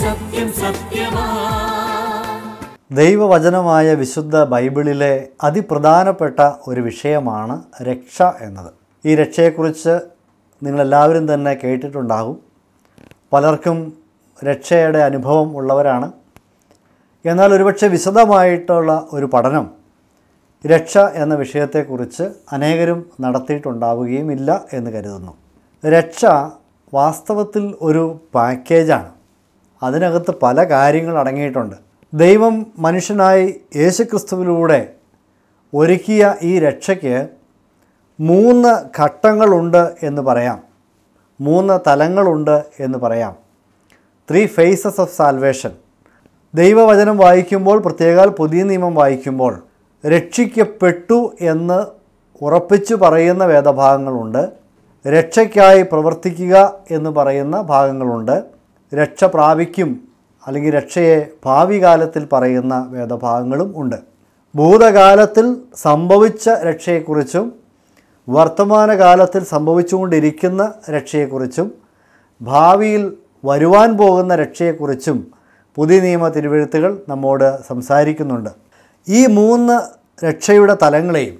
സത്യം സത്യമാ ദൈവവചനമായ വിശുദ്ധ ബൈബിളിലെ അതിപ്രധാനപ്പെട്ട ഒരു വിഷയമാണ് രക്ഷ എന്നത് ഈ രക്ഷയെക്കുറിച്ച് നിങ്ങളെല്ലാവരും തന്നെ കേട്ടിട്ടുണ്ടാകും പലർക്കും രക്ഷയുടെ അനുഭവം ഉള്ളവരാണ് എന്നാൽ ഒരുപക്ഷെ വിശദമായിട്ടുള്ള ഒരു പഠനം രക്ഷ എന്ന വിഷയത്തെക്കുറിച്ച് അനേകരും നടത്തിയിട്ടുണ്ടാവുകയും ഇല്ല എന്ന് കരുതുന്നു രക്ഷ വാസ്തവത്തിൽ ഒരു പാക്കേജാണ് അതിനകത്ത് പല കാര്യങ്ങൾ അടങ്ങിയിട്ടുണ്ട് ദൈവം മനുഷ്യനായി യേശുക്രിസ്തുവിലൂടെ ഒരുക്കിയ ഈ രക്ഷയ്ക്ക് മൂന്ന് ഘട്ടങ്ങളുണ്ട് എന്ന് പറയാം മൂന്ന് തലങ്ങളുണ്ട് എന്ന് പറയാം ത്രീ ഫേസസ് ഓഫ് സാൽവേഷൻ ദൈവവചനം വായിക്കുമ്പോൾ പ്രത്യേകാൽ പുതിയ നിയമം വായിക്കുമ്പോൾ രക്ഷിക്കപ്പെട്ടു എന്ന് ഉറപ്പിച്ചു പറയുന്ന വേദഭാഗങ്ങളുണ്ട് രക്ഷയ്ക്കായി പ്രവർത്തിക്കുക എന്ന് പറയുന്ന ഭാഗങ്ങളുണ്ട് രക്ഷ പ്രാപിക്കും അല്ലെങ്കിൽ രക്ഷയെ ഭാവി കാലത്തിൽ പറയുന്ന വേദഭാഗങ്ങളും ഉണ്ട് ഭൂതകാലത്തിൽ സംഭവിച്ച രക്ഷയെക്കുറിച്ചും വർത്തമാനകാലത്തിൽ സംഭവിച്ചുകൊണ്ടിരിക്കുന്ന രക്ഷയെക്കുറിച്ചും ഭാവിയിൽ വരുവാൻ പോകുന്ന രക്ഷയെക്കുറിച്ചും പുതിയ നിയമ തിരുവഴുത്തുകൾ നമ്മോട് സംസാരിക്കുന്നുണ്ട് ഈ മൂന്ന് രക്ഷയുടെ തലങ്ങളെയും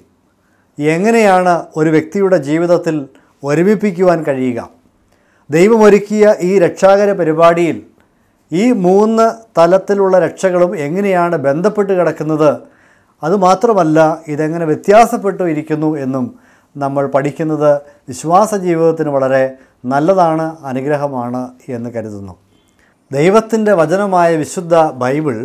എങ്ങനെയാണ് ഒരു വ്യക്തിയുടെ ജീവിതത്തിൽ ഒരുമിപ്പിക്കുവാൻ കഴിയുക ദൈവമൊരുക്കിയ ഈ രക്ഷാകര പരിപാടിയിൽ ഈ മൂന്ന് തലത്തിലുള്ള രക്ഷകളും എങ്ങനെയാണ് ബന്ധപ്പെട്ട് കിടക്കുന്നത് അതുമാത്രമല്ല ഇതെങ്ങനെ വ്യത്യാസപ്പെട്ടു ഇരിക്കുന്നു എന്നും നമ്മൾ പഠിക്കുന്നത് വിശ്വാസ ജീവിതത്തിന് വളരെ നല്ലതാണ് അനുഗ്രഹമാണ് എന്ന് കരുതുന്നു ദൈവത്തിൻ്റെ വചനമായ വിശുദ്ധ ബൈബിൾ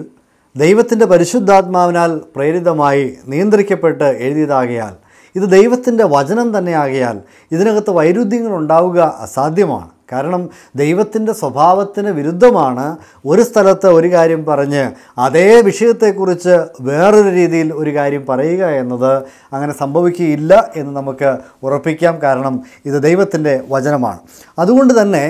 ദൈവത്തിൻ്റെ പരിശുദ്ധാത്മാവിനാൽ പ്രേരിതമായി നിയന്ത്രിക്കപ്പെട്ട് എഴുതിയതാകിയാൽ ഇത് ദൈവത്തിൻ്റെ വചനം തന്നെയാകിയാൽ ഇതിനകത്ത് വൈരുദ്ധ്യങ്ങൾ ഉണ്ടാവുക അസാധ്യമാണ് കാരണം ദൈവത്തിൻ്റെ സ്വഭാവത്തിന് വിരുദ്ധമാണ് ഒരു സ്ഥലത്ത് ഒരു കാര്യം പറഞ്ഞ് അതേ വിഷയത്തെക്കുറിച്ച് വേറൊരു രീതിയിൽ ഒരു കാര്യം പറയുക എന്നത് അങ്ങനെ സംഭവിക്കുകയില്ല എന്ന് നമുക്ക് ഉറപ്പിക്കാം കാരണം ഇത് ദൈവത്തിൻ്റെ വചനമാണ് അതുകൊണ്ട് തന്നെ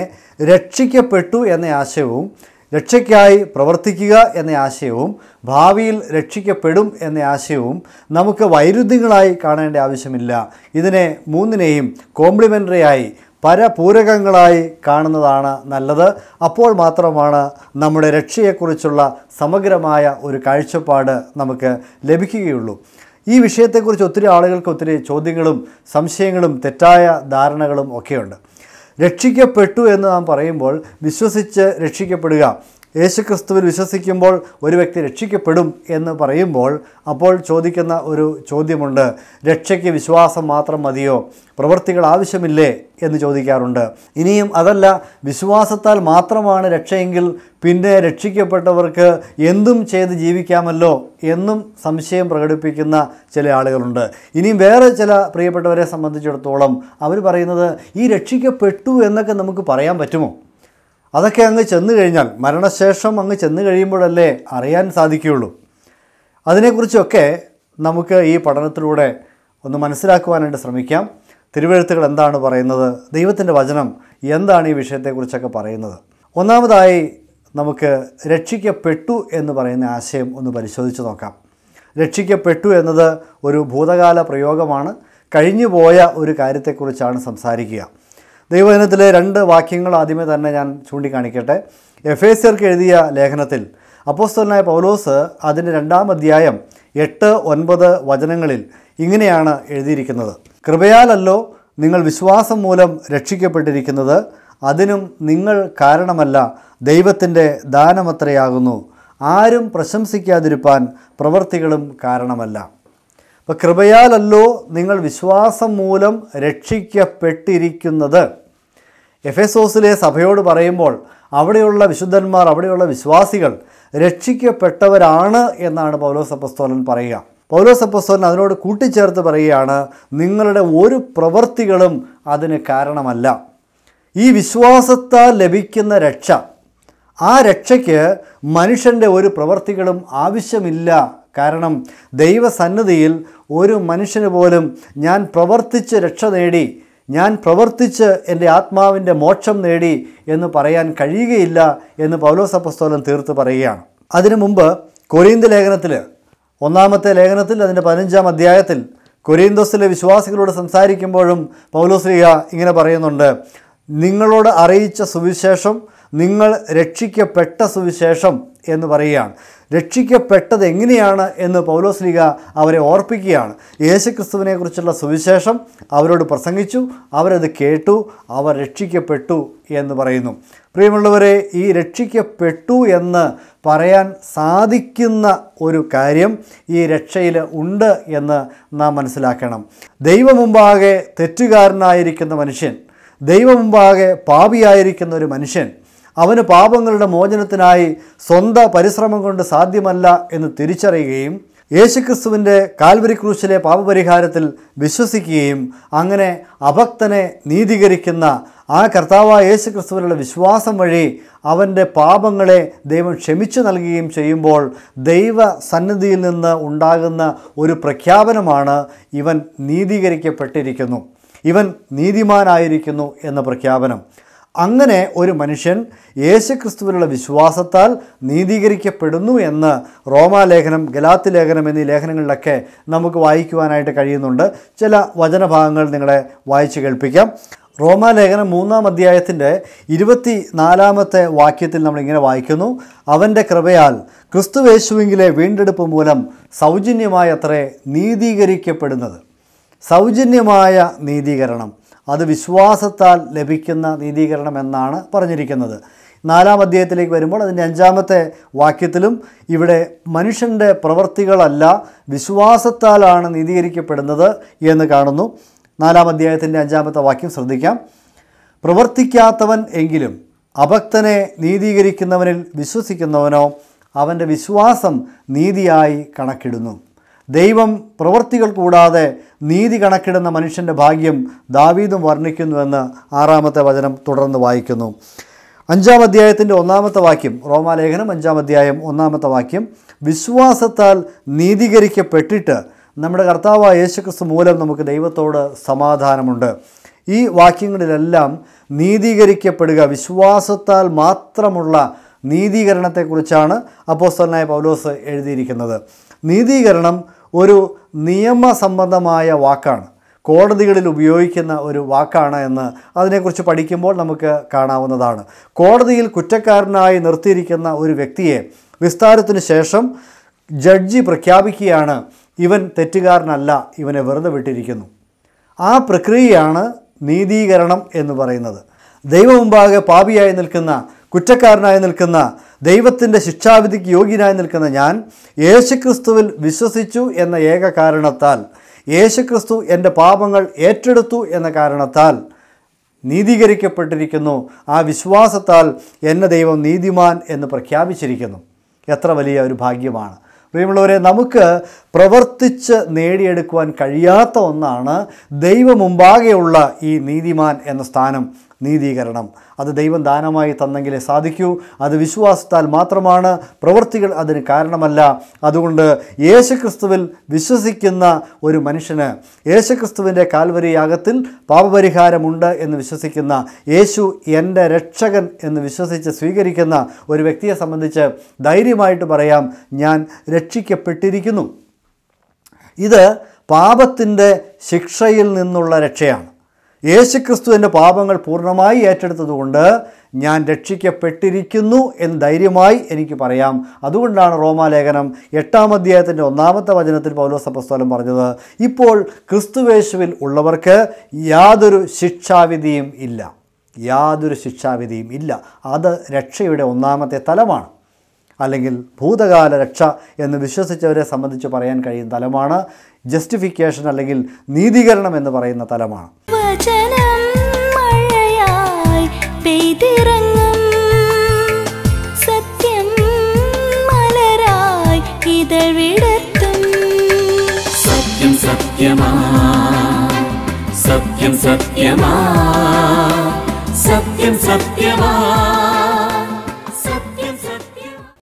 രക്ഷിക്കപ്പെട്ടു എന്ന ആശയവും രക്ഷയ്ക്കായി പ്രവർത്തിക്കുക എന്ന ആശയവും ഭാവിയിൽ രക്ഷിക്കപ്പെടും എന്ന ആശയവും നമുക്ക് വൈരുദ്ധ്യങ്ങളായി കാണേണ്ട ആവശ്യമില്ല ഇതിനെ മൂന്നിനെയും കോംപ്ലിമെൻ്ററിയായി പരപൂരകങ്ങളായി കാണുന്നതാണ് നല്ലത് അപ്പോൾ മാത്രമാണ് നമ്മുടെ രക്ഷയെക്കുറിച്ചുള്ള സമഗ്രമായ ഒരു കാഴ്ചപ്പാട് നമുക്ക് ലഭിക്കുകയുള്ളൂ ഈ വിഷയത്തെക്കുറിച്ച് ഒത്തിരി ആളുകൾക്ക് ഒത്തിരി ചോദ്യങ്ങളും സംശയങ്ങളും തെറ്റായ ധാരണകളും ഒക്കെയുണ്ട് രക്ഷിക്കപ്പെട്ടു എന്ന് നാം പറയുമ്പോൾ വിശ്വസിച്ച് രക്ഷിക്കപ്പെടുക യേശുക്രിസ്തുവിൽ വിശ്വസിക്കുമ്പോൾ ഒരു വ്യക്തി രക്ഷിക്കപ്പെടും എന്ന് പറയുമ്പോൾ അപ്പോൾ ചോദിക്കുന്ന ഒരു ചോദ്യമുണ്ട് രക്ഷയ്ക്ക് വിശ്വാസം മാത്രം മതിയോ പ്രവൃത്തികൾ ആവശ്യമില്ലേ എന്ന് ചോദിക്കാറുണ്ട് ഇനിയും അതല്ല വിശ്വാസത്താൽ മാത്രമാണ് രക്ഷയെങ്കിൽ പിന്നെ രക്ഷിക്കപ്പെട്ടവർക്ക് എന്തും ചെയ്ത് ജീവിക്കാമല്ലോ എന്നും സംശയം പ്രകടിപ്പിക്കുന്ന ചില ആളുകളുണ്ട് ഇനിയും വേറെ ചില പ്രിയപ്പെട്ടവരെ സംബന്ധിച്ചിടത്തോളം അവർ പറയുന്നത് ഈ രക്ഷിക്കപ്പെട്ടു എന്നൊക്കെ നമുക്ക് പറയാൻ പറ്റുമോ അതൊക്കെ അങ്ങ് ചെന്ന് കഴിഞ്ഞാൽ മരണശേഷം അങ്ങ് ചെന്ന് കഴിയുമ്പോഴല്ലേ അറിയാൻ സാധിക്കുകയുള്ളൂ അതിനെക്കുറിച്ചൊക്കെ നമുക്ക് ഈ പഠനത്തിലൂടെ ഒന്ന് മനസ്സിലാക്കുവാനായിട്ട് ശ്രമിക്കാം തിരുവഴുത്തുകൾ എന്താണ് പറയുന്നത് ദൈവത്തിൻ്റെ വചനം എന്താണ് ഈ വിഷയത്തെക്കുറിച്ചൊക്കെ പറയുന്നത് ഒന്നാമതായി നമുക്ക് രക്ഷിക്കപ്പെട്ടു എന്ന് പറയുന്ന ആശയം ഒന്ന് പരിശോധിച്ച് നോക്കാം രക്ഷിക്കപ്പെട്ടു എന്നത് ഒരു ഭൂതകാല പ്രയോഗമാണ് കഴിഞ്ഞുപോയ ഒരു കാര്യത്തെക്കുറിച്ചാണ് സംസാരിക്കുക ദൈവജനത്തിലെ രണ്ട് വാക്യങ്ങൾ ആദ്യമേ തന്നെ ഞാൻ ചൂണ്ടിക്കാണിക്കട്ടെ എഫ് സിയർക്ക് എഴുതിയ ലേഖനത്തിൽ അപ്പോസ്തലനായ പൗലോസ് അതിൻ്റെ രണ്ടാം അധ്യായം എട്ട് ഒൻപത് വചനങ്ങളിൽ ഇങ്ങനെയാണ് എഴുതിയിരിക്കുന്നത് കൃപയാലല്ലോ നിങ്ങൾ വിശ്വാസം മൂലം രക്ഷിക്കപ്പെട്ടിരിക്കുന്നത് അതിനും നിങ്ങൾ കാരണമല്ല ദൈവത്തിൻ്റെ ദാനമത്രയാകുന്നു ആരും പ്രശംസിക്കാതിരുപ്പാൻ പ്രവർത്തികളും കാരണമല്ല അപ്പോൾ കൃപയാലല്ലോ നിങ്ങൾ വിശ്വാസം മൂലം രക്ഷിക്കപ്പെട്ടിരിക്കുന്നത് എഫേസോസിലെ സഭയോട് പറയുമ്പോൾ അവിടെയുള്ള വിശുദ്ധന്മാർ അവിടെയുള്ള വിശ്വാസികൾ രക്ഷിക്കപ്പെട്ടവരാണ് എന്നാണ് പൗലോസ് അപ്പസ്തോലൻ പറയുക പൗലോസ് അപ്പസ്തോലൻ അതിനോട് കൂട്ടിച്ചേർത്ത് പറയുകയാണ് നിങ്ങളുടെ ഒരു പ്രവൃത്തികളും അതിന് കാരണമല്ല ഈ വിശ്വാസത്താൽ ലഭിക്കുന്ന രക്ഷ ആ രക്ഷയ്ക്ക് മനുഷ്യൻ്റെ ഒരു പ്രവൃത്തികളും ആവശ്യമില്ല കാരണം ദൈവസന്നിധിയിൽ ഒരു മനുഷ്യന് പോലും ഞാൻ പ്രവർത്തിച്ച് രക്ഷ നേടി ഞാൻ പ്രവർത്തിച്ച് എൻ്റെ ആത്മാവിൻ്റെ മോക്ഷം നേടി എന്ന് പറയാൻ കഴിയുകയില്ല എന്ന് പൗലോസ് തീർത്ത് പറയുകയാണ് അതിനു മുമ്പ് കൊരീന്ത് ലേഖനത്തിൽ ഒന്നാമത്തെ ലേഖനത്തിൽ അതിൻ്റെ പതിനഞ്ചാം അധ്യായത്തിൽ കൊരീന്തോസിലെ വിശ്വാസികളോട് സംസാരിക്കുമ്പോഴും പൗലോസ്ലിയ ഇങ്ങനെ പറയുന്നുണ്ട് നിങ്ങളോട് അറിയിച്ച സുവിശേഷം നിങ്ങൾ രക്ഷിക്കപ്പെട്ട സുവിശേഷം എന്ന് പറയുകയാണ് രക്ഷിക്കപ്പെട്ടത് എങ്ങനെയാണ് എന്ന് പൗലോസ്ലിക അവരെ ഓർപ്പിക്കുകയാണ് യേശുക്രിസ്തുവിനെക്കുറിച്ചുള്ള സുവിശേഷം അവരോട് പ്രസംഗിച്ചു അവരത് കേട്ടു അവർ രക്ഷിക്കപ്പെട്ടു എന്ന് പറയുന്നു പ്രിയമുള്ളവരെ ഈ രക്ഷിക്കപ്പെട്ടു എന്ന് പറയാൻ സാധിക്കുന്ന ഒരു കാര്യം ഈ രക്ഷയിൽ ഉണ്ട് എന്ന് നാം മനസ്സിലാക്കണം ദൈവമുമ്പാകെ തെറ്റുകാരനായിരിക്കുന്ന മനുഷ്യൻ ദൈവമുമ്പാകെ പാപിയായിരിക്കുന്ന ഒരു മനുഷ്യൻ അവന് പാപങ്ങളുടെ മോചനത്തിനായി സ്വന്ത പരിശ്രമം കൊണ്ട് സാധ്യമല്ല എന്ന് തിരിച്ചറിയുകയും യേശുക്രിസ്തുവിൻ്റെ കാൽവരി ക്രൂശിലെ പാപപരിഹാരത്തിൽ വിശ്വസിക്കുകയും അങ്ങനെ അഭക്തനെ നീതീകരിക്കുന്ന ആ കർത്താവ് ക്രിസ്തുവിനുള്ള വിശ്വാസം വഴി അവൻ്റെ പാപങ്ങളെ ദൈവം ക്ഷമിച്ചു നൽകുകയും ചെയ്യുമ്പോൾ ദൈവ സന്നിധിയിൽ നിന്ന് ഉണ്ടാകുന്ന ഒരു പ്രഖ്യാപനമാണ് ഇവൻ നീതീകരിക്കപ്പെട്ടിരിക്കുന്നു ഇവൻ നീതിമാനായിരിക്കുന്നു എന്ന പ്രഖ്യാപനം അങ്ങനെ ഒരു മനുഷ്യൻ യേശുക്രിസ്തുവിലുള്ള വിശ്വാസത്താൽ നീതീകരിക്കപ്പെടുന്നു എന്ന് റോമാലേഖനം ഗലാത്തി ലേഖനം എന്നീ ലേഖനങ്ങളിലൊക്കെ നമുക്ക് വായിക്കുവാനായിട്ട് കഴിയുന്നുണ്ട് ചില വചനഭാഗങ്ങൾ നിങ്ങളെ വായിച്ചു കേൾപ്പിക്കാം റോമാലേഖനം മൂന്നാം അധ്യായത്തിൻ്റെ ഇരുപത്തി നാലാമത്തെ വാക്യത്തിൽ നമ്മളിങ്ങനെ വായിക്കുന്നു അവൻ്റെ കൃപയാൽ ക്രിസ്തുവേശുവിങ്കിലെ വീണ്ടെടുപ്പ് മൂലം സൗജന്യമായി അത്രേ നീതീകരിക്കപ്പെടുന്നത് സൗജന്യമായ നീതീകരണം അത് വിശ്വാസത്താൽ ലഭിക്കുന്ന നീതീകരണം എന്നാണ് പറഞ്ഞിരിക്കുന്നത് നാലാം അധ്യായത്തിലേക്ക് വരുമ്പോൾ അതിൻ്റെ അഞ്ചാമത്തെ വാക്യത്തിലും ഇവിടെ മനുഷ്യൻ്റെ പ്രവൃത്തികളല്ല വിശ്വാസത്താലാണ് നീതീകരിക്കപ്പെടുന്നത് എന്ന് കാണുന്നു നാലാം അധ്യായത്തിൻ്റെ അഞ്ചാമത്തെ വാക്യം ശ്രദ്ധിക്കാം പ്രവർത്തിക്കാത്തവൻ എങ്കിലും അഭക്തനെ നീതീകരിക്കുന്നവനിൽ വിശ്വസിക്കുന്നവനോ അവൻ്റെ വിശ്വാസം നീതിയായി കണക്കിടുന്നു ദൈവം പ്രവൃത്തികൾ കൂടാതെ നീതി കണക്കിടുന്ന മനുഷ്യൻ്റെ ഭാഗ്യം ദാവീദും വർണ്ണിക്കുന്നുവെന്ന് ആറാമത്തെ വചനം തുടർന്ന് വായിക്കുന്നു അഞ്ചാം അധ്യായത്തിൻ്റെ ഒന്നാമത്തെ വാക്യം റോമാലേഖനം അഞ്ചാം അധ്യായം ഒന്നാമത്തെ വാക്യം വിശ്വാസത്താൽ നീതീകരിക്കപ്പെട്ടിട്ട് നമ്മുടെ കർത്താവായ യേശുക്രിസ്തു മൂലം നമുക്ക് ദൈവത്തോട് സമാധാനമുണ്ട് ഈ വാക്യങ്ങളിലെല്ലാം നീതീകരിക്കപ്പെടുക വിശ്വാസത്താൽ മാത്രമുള്ള നീതീകരണത്തെക്കുറിച്ചാണ് അപ്പോസ്തലനായ പൗലോസ് എഴുതിയിരിക്കുന്നത് നീതീകരണം ഒരു നിയമസംബന്ധമായ വാക്കാണ് കോടതികളിൽ ഉപയോഗിക്കുന്ന ഒരു വാക്കാണ് എന്ന് അതിനെക്കുറിച്ച് പഠിക്കുമ്പോൾ നമുക്ക് കാണാവുന്നതാണ് കോടതിയിൽ കുറ്റക്കാരനായി നിർത്തിയിരിക്കുന്ന ഒരു വ്യക്തിയെ വിസ്താരത്തിന് ശേഷം ജഡ്ജി പ്രഖ്യാപിക്കുകയാണ് ഇവൻ തെറ്റുകാരനല്ല ഇവനെ വെറുതെ വിട്ടിരിക്കുന്നു ആ പ്രക്രിയയാണ് നീതീകരണം എന്ന് പറയുന്നത് ദൈവമുമ്പാകെ പാപിയായി നിൽക്കുന്ന കുറ്റക്കാരനായി നിൽക്കുന്ന ദൈവത്തിൻ്റെ ശിക്ഷാവിധിക്ക് യോഗ്യനായി നിൽക്കുന്ന ഞാൻ യേശുക്രിസ്തുവിൽ വിശ്വസിച്ചു എന്ന ഏക കാരണത്താൽ യേശുക്രിസ്തു എൻ്റെ പാപങ്ങൾ ഏറ്റെടുത്തു എന്ന കാരണത്താൽ നീതീകരിക്കപ്പെട്ടിരിക്കുന്നു ആ വിശ്വാസത്താൽ എന്നെ ദൈവം നീതിമാൻ എന്ന് പ്രഖ്യാപിച്ചിരിക്കുന്നു എത്ര വലിയ ഒരു ഭാഗ്യമാണ് പ്രിയമുള്ളവരെ നമുക്ക് പ്രവർത്തിച്ച് നേടിയെടുക്കുവാൻ കഴിയാത്ത ഒന്നാണ് ദൈവമുമ്പാകെയുള്ള ഈ നീതിമാൻ എന്ന സ്ഥാനം നീതീകരണം അത് ദൈവം ദാനമായി തന്നെങ്കിലേ സാധിക്കൂ അത് വിശ്വാസത്താൽ മാത്രമാണ് പ്രവൃത്തികൾ അതിന് കാരണമല്ല അതുകൊണ്ട് യേശുക്രിസ്തുവിൽ വിശ്വസിക്കുന്ന ഒരു മനുഷ്യന് യേശുക്രിസ്തുവിൻ്റെ കാൽവരി യാഗത്തിൽ പാപപരിഹാരമുണ്ട് എന്ന് വിശ്വസിക്കുന്ന യേശു എൻ്റെ രക്ഷകൻ എന്ന് വിശ്വസിച്ച് സ്വീകരിക്കുന്ന ഒരു വ്യക്തിയെ സംബന്ധിച്ച് ധൈര്യമായിട്ട് പറയാം ഞാൻ രക്ഷിക്കപ്പെട്ടിരിക്കുന്നു ഇത് പാപത്തിൻ്റെ ശിക്ഷയിൽ നിന്നുള്ള രക്ഷയാണ് യേശുക്രിസ്തു എൻ്റെ പാപങ്ങൾ പൂർണ്ണമായി ഏറ്റെടുത്തതുകൊണ്ട് ഞാൻ രക്ഷിക്കപ്പെട്ടിരിക്കുന്നു എന്ന് ധൈര്യമായി എനിക്ക് പറയാം അതുകൊണ്ടാണ് റോമാലേഖനം എട്ടാം അധ്യായത്തിൻ്റെ ഒന്നാമത്തെ വചനത്തിൽ പൗലോസപ്പസ്തോലം പറഞ്ഞത് ഇപ്പോൾ ക്രിസ്തുവേശുവിൽ ഉള്ളവർക്ക് യാതൊരു ശിക്ഷാവിധിയും ഇല്ല യാതൊരു ശിക്ഷാവിധിയും ഇല്ല അത് രക്ഷയുടെ ഒന്നാമത്തെ തലമാണ് അല്ലെങ്കിൽ ഭൂതകാല രക്ഷ എന്ന് വിശ്വസിച്ചവരെ സംബന്ധിച്ച് പറയാൻ കഴിയുന്ന തലമാണ് ജസ്റ്റിഫിക്കേഷൻ അല്ലെങ്കിൽ നീതീകരണം എന്ന് പറയുന്ന തലമാണ് പെയ്തിറങ്ങും സത്യം മലരായി ഇതവിടത്തും സത്യം സത്യമാ സത്യം സത്യമാ സത്യം സത്യമാ